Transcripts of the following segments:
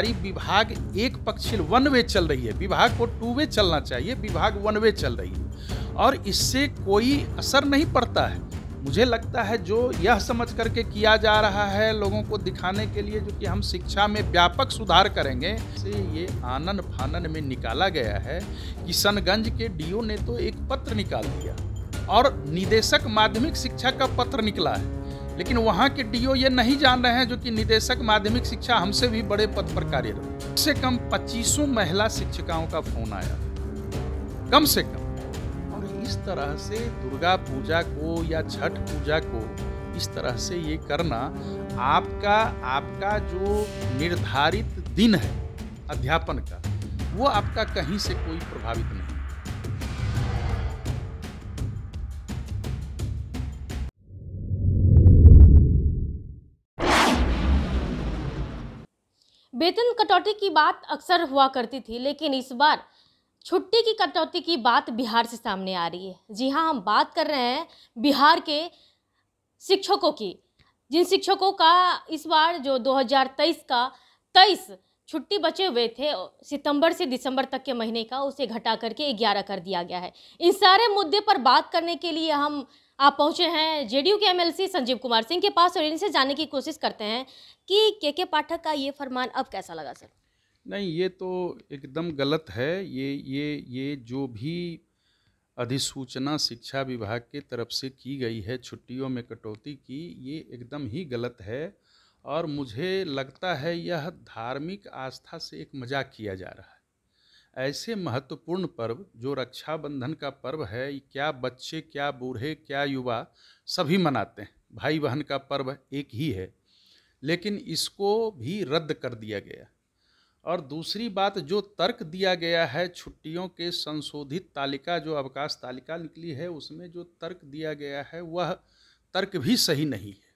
सारी विभाग एक पक्ष वन वे चल रही है विभाग को टू वे चलना चाहिए विभाग वन वे चल रही है और इससे कोई असर नहीं पड़ता है मुझे लगता है जो यह समझ करके किया जा रहा है लोगों को दिखाने के लिए जो कि हम शिक्षा में व्यापक सुधार करेंगे से ये आनन फानन में निकाला गया है किशनगंज के डीओ ने तो एक पत्र निकाल दिया और निदेशक माध्यमिक शिक्षा का पत्र निकला है लेकिन वहाँ के डीओ ये नहीं जान रहे हैं जो कि निदेशक माध्यमिक शिक्षा हमसे भी बड़े पद पर कार्यरत कम से कम पच्चीसों महिला शिक्षिकाओं का फोन आया कम से कम और इस तरह से दुर्गा पूजा को या छठ पूजा को इस तरह से ये करना आपका आपका जो निर्धारित दिन है अध्यापन का वो आपका कहीं से कोई प्रभावित नहीं वेतन कटौती की बात अक्सर हुआ करती थी लेकिन इस बार छुट्टी की कटौती की बात बिहार से सामने आ रही है जी हाँ हम बात कर रहे हैं बिहार के शिक्षकों की जिन शिक्षकों का इस बार जो 2023 का 23 छुट्टी बचे हुए थे सितंबर से दिसंबर तक के महीने का उसे घटा करके ग्यारह कर दिया गया है इन सारे मुद्दे पर बात करने के लिए हम आप पहुंचे हैं जेडीयू के एमएलसी संजीव कुमार सिंह के पास और इनसे जानने की कोशिश करते हैं कि के के पाठक का ये फरमान अब कैसा लगा सर नहीं ये तो एकदम गलत है ये ये ये जो भी अधिसूचना शिक्षा विभाग के तरफ से की गई है छुट्टियों में कटौती की ये एकदम ही गलत है और मुझे लगता है यह धार्मिक आस्था से एक मजाक किया जा रहा है ऐसे महत्वपूर्ण पर्व जो रक्षाबंधन का पर्व है क्या बच्चे क्या बूढ़े क्या युवा सभी मनाते हैं भाई बहन का पर्व एक ही है लेकिन इसको भी रद्द कर दिया गया और दूसरी बात जो तर्क दिया गया है छुट्टियों के संशोधित तालिका जो अवकाश तालिका निकली है उसमें जो तर्क दिया गया है वह तर्क भी सही नहीं है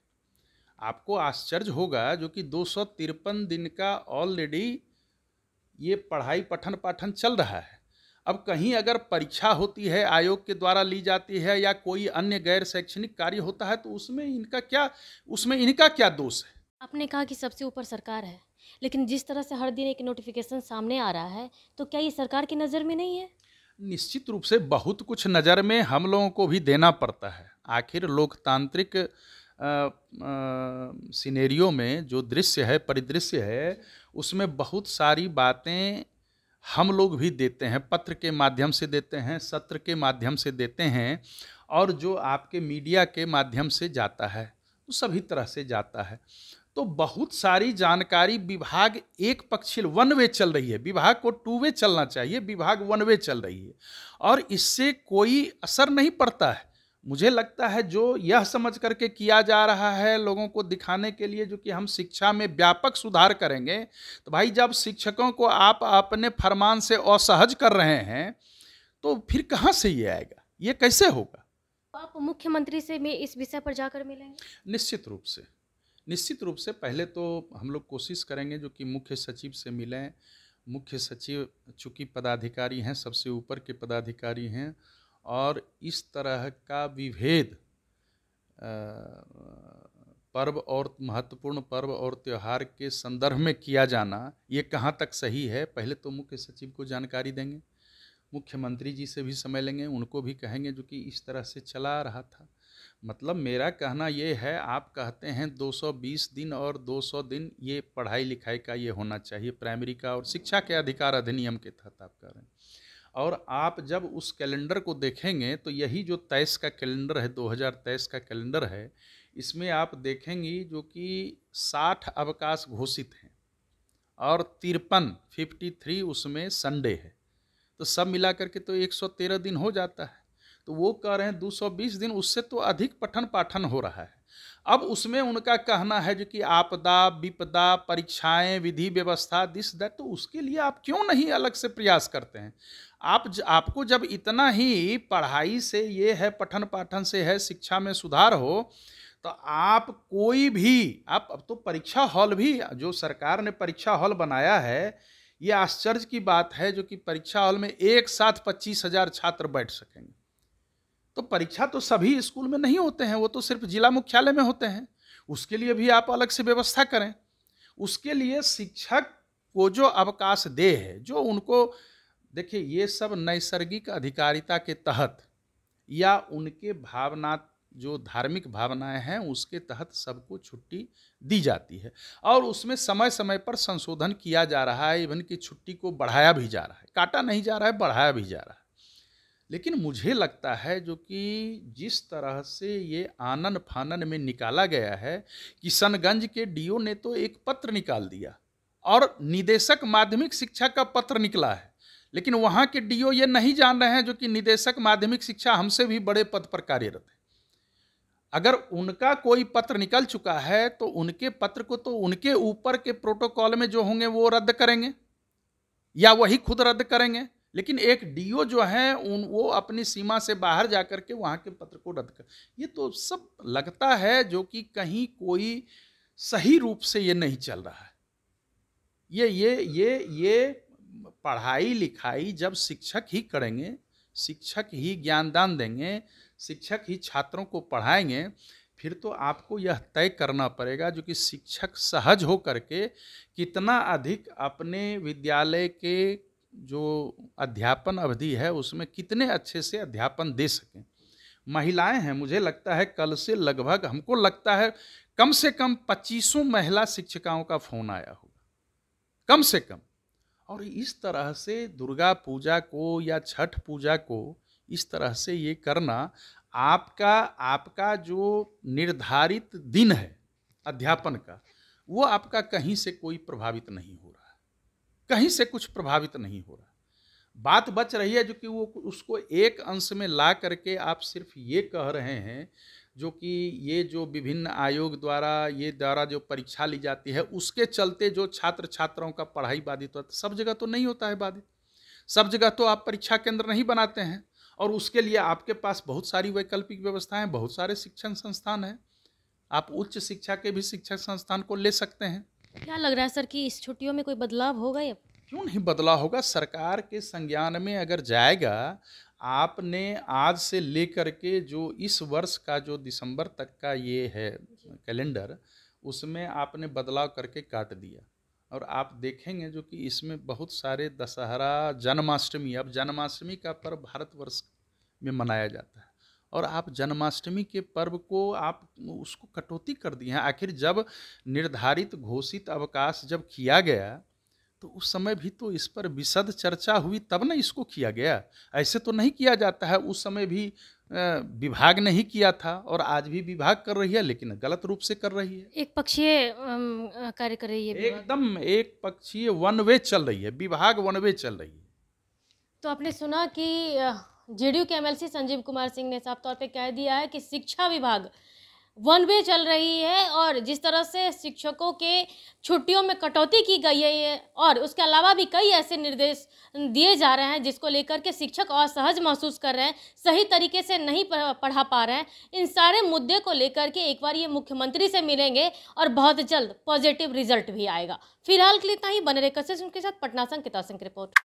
आपको आश्चर्य होगा जो कि दो दिन का ऑलरेडी ये पढ़ाई पठन पाठन चल रहा है अब कहीं अगर परीक्षा होती है आयोग के द्वारा ली जाती है या कोई अन्य गैर शैक्षणिक कार्य होता है तो उसमें इनका क्या उसमें इनका क्या दोष है आपने कहा कि सबसे ऊपर सरकार है लेकिन जिस तरह से हर दिन एक नोटिफिकेशन सामने आ रहा है तो क्या ये सरकार की नज़र में नहीं है निश्चित रूप से बहुत कुछ नज़र में हम लोगों को भी देना पड़ता है आखिर लोकतांत्रिक सिनेरियो में जो दृश्य है परिदृश्य है उसमें बहुत सारी बातें हम लोग भी देते हैं पत्र के माध्यम से देते हैं सत्र के माध्यम से देते हैं और जो आपके मीडिया के माध्यम से जाता है वो सभी तरह से जाता है तो बहुत सारी जानकारी विभाग एक पक्ष वन वे चल रही है विभाग को टू वे चलना चाहिए विभाग वन वे चल रही है और इससे कोई असर नहीं पड़ता है मुझे लगता है जो यह समझ करके किया जा रहा है लोगों को दिखाने के लिए जो कि हम शिक्षा में व्यापक सुधार करेंगे तो भाई जब शिक्षकों को आप अपने फरमान से असहज कर रहे हैं तो फिर कहाँ से ये आएगा ये कैसे होगा तो आप मुख्यमंत्री से मैं इस विषय पर जाकर मिलेंगे निश्चित रूप से निश्चित रूप से पहले तो हम लोग कोशिश करेंगे जो कि मुख्य सचिव से मिलें मुख्य सचिव चूँकि पदाधिकारी हैं सबसे ऊपर के पदाधिकारी हैं और इस तरह का विभेद पर्व और महत्वपूर्ण पर्व और त्यौहार के संदर्भ में किया जाना ये कहाँ तक सही है पहले तो मुख्य सचिव को जानकारी देंगे मुख्यमंत्री जी से भी समय लेंगे उनको भी कहेंगे जो कि इस तरह से चला रहा था मतलब मेरा कहना ये है आप कहते हैं 220 दिन और 200 दिन ये पढ़ाई लिखाई का ये होना चाहिए प्राइमरी का और शिक्षा के अधिकार अधिनियम के तहत आप कह रहे हैं और आप जब उस कैलेंडर को देखेंगे तो यही जो तेईस का कैलेंडर है 2023 का कैलेंडर है इसमें आप देखेंगी जो कि 60 अवकाश घोषित हैं और तिरपन फिफ्टी थ्री उसमें संडे है तो सब मिला करके तो 113 दिन हो जाता है तो वो कह रहे हैं 220 दिन उससे तो अधिक पठन पाठन हो रहा है अब उसमें उनका कहना है जो कि आपदा विपदा परीक्षाएं विधि व्यवस्था दिस दैट तो उसके लिए आप क्यों नहीं अलग से प्रयास करते हैं आप ज, आपको जब इतना ही पढ़ाई से ये है पठन पाठन से है शिक्षा में सुधार हो तो आप कोई भी आप अब तो परीक्षा हॉल भी जो सरकार ने परीक्षा हॉल बनाया है ये आश्चर्य की बात है जो कि परीक्षा हॉल में एक साथ पच्चीस हजार छात्र बैठ सकेंगे तो परीक्षा तो सभी स्कूल में नहीं होते हैं वो तो सिर्फ जिला मुख्यालय में होते हैं उसके लिए भी आप अलग से व्यवस्था करें उसके लिए शिक्षक को जो अवकाश दे है जो उनको देखिए ये सब नैसर्गिक अधिकारिता के तहत या उनके भावना जो धार्मिक भावनाएं हैं उसके तहत सबको छुट्टी दी जाती है और उसमें समय समय पर संशोधन किया जा रहा है इवन कि छुट्टी को बढ़ाया भी जा रहा है काटा नहीं जा रहा है बढ़ाया भी जा रहा है लेकिन मुझे लगता है जो कि जिस तरह से ये आनन फानन में निकाला गया है किशनगंज के डीओ ने तो एक पत्र निकाल दिया और निदेशक माध्यमिक शिक्षा का पत्र निकला है लेकिन वहाँ के डीओ ये नहीं जान रहे हैं जो कि निदेशक माध्यमिक शिक्षा हमसे भी बड़े पद पर कार्यरत है अगर उनका कोई पत्र निकल चुका है तो उनके पत्र को तो उनके ऊपर के प्रोटोकॉल में जो होंगे वो रद्द करेंगे या वही खुद रद्द करेंगे लेकिन एक डीओ जो है उन वो अपनी सीमा से बाहर जा कर के वहाँ के पत्र को रद्द कर ये तो सब लगता है जो कि कहीं कोई सही रूप से ये नहीं चल रहा है ये ये ये ये पढ़ाई लिखाई जब शिक्षक ही करेंगे शिक्षक ही ज्ञानदान देंगे शिक्षक ही छात्रों को पढ़ाएंगे फिर तो आपको यह तय करना पड़ेगा जो कि शिक्षक सहज हो करके कितना अधिक अपने विद्यालय के जो अध्यापन अवधि है उसमें कितने अच्छे से अध्यापन दे सकें महिलाएं हैं मुझे लगता है कल से लगभग हमको लगता है कम से कम पच्चीसों महिला शिक्षिकाओं का फोन आया होगा कम से कम और इस तरह से दुर्गा पूजा को या छठ पूजा को इस तरह से ये करना आपका आपका जो निर्धारित दिन है अध्यापन का वो आपका कहीं से कोई प्रभावित नहीं हो कहीं से कुछ प्रभावित नहीं हो रहा बात बच रही है जो कि वो उसको एक अंश में ला करके आप सिर्फ ये कह रहे हैं जो कि ये जो विभिन्न आयोग द्वारा ये द्वारा जो परीक्षा ली जाती है उसके चलते जो छात्र छात्राओं का पढ़ाई बाधित होता है सब जगह तो नहीं होता है बाधित सब जगह तो आप परीक्षा केंद्र नहीं बनाते हैं और उसके लिए आपके पास बहुत सारी वैकल्पिक व्यवस्थाएं बहुत सारे शिक्षण संस्थान हैं आप उच्च शिक्षा के भी शिक्षण संस्थान को ले सकते हैं क्या लग रहा है सर कि इस छुट्टियों में कोई बदलाव होगा या क्यों नहीं बदलाव होगा सरकार के संज्ञान में अगर जाएगा आपने आज से लेकर के जो इस वर्ष का जो दिसंबर तक का ये है कैलेंडर उसमें आपने बदलाव करके काट दिया और आप देखेंगे जो कि इसमें बहुत सारे दशहरा जन्माष्टमी अब जन्माष्टमी का पर्व भारतवर्ष में मनाया जाता है और आप जन्माष्टमी के पर्व को आप उसको कटौती कर दिए हैं आखिर जब निर्धारित घोषित अवकाश जब किया गया तो उस समय भी तो इस पर विशद चर्चा हुई तब ना इसको किया गया ऐसे तो नहीं किया जाता है उस समय भी विभाग नहीं किया था और आज भी विभाग कर रही है लेकिन गलत रूप से कर रही है एक पक्षीय कार्य कर रही है एकदम एक पक्षीय वन वे चल रही है विभाग वन वे चल रही है तो आपने सुना कि जेडीयू के एमएलसी संजीव कुमार सिंह ने साफ तौर पे कह दिया है कि शिक्षा विभाग वन वे चल रही है और जिस तरह से शिक्षकों के छुट्टियों में कटौती की गई है और उसके अलावा भी कई ऐसे निर्देश दिए जा रहे हैं जिसको लेकर के शिक्षक असहज महसूस कर रहे हैं सही तरीके से नहीं पढ़ा पा रहे हैं इन सारे मुद्दे को लेकर के एक बार ये मुख्यमंत्री से मिलेंगे और बहुत जल्द पॉजिटिव रिजल्ट भी आएगा फिलहाल के लिए इतना ही बने रहे कशिश उनके साथ पटना संघ किता संघ की रिपोर्ट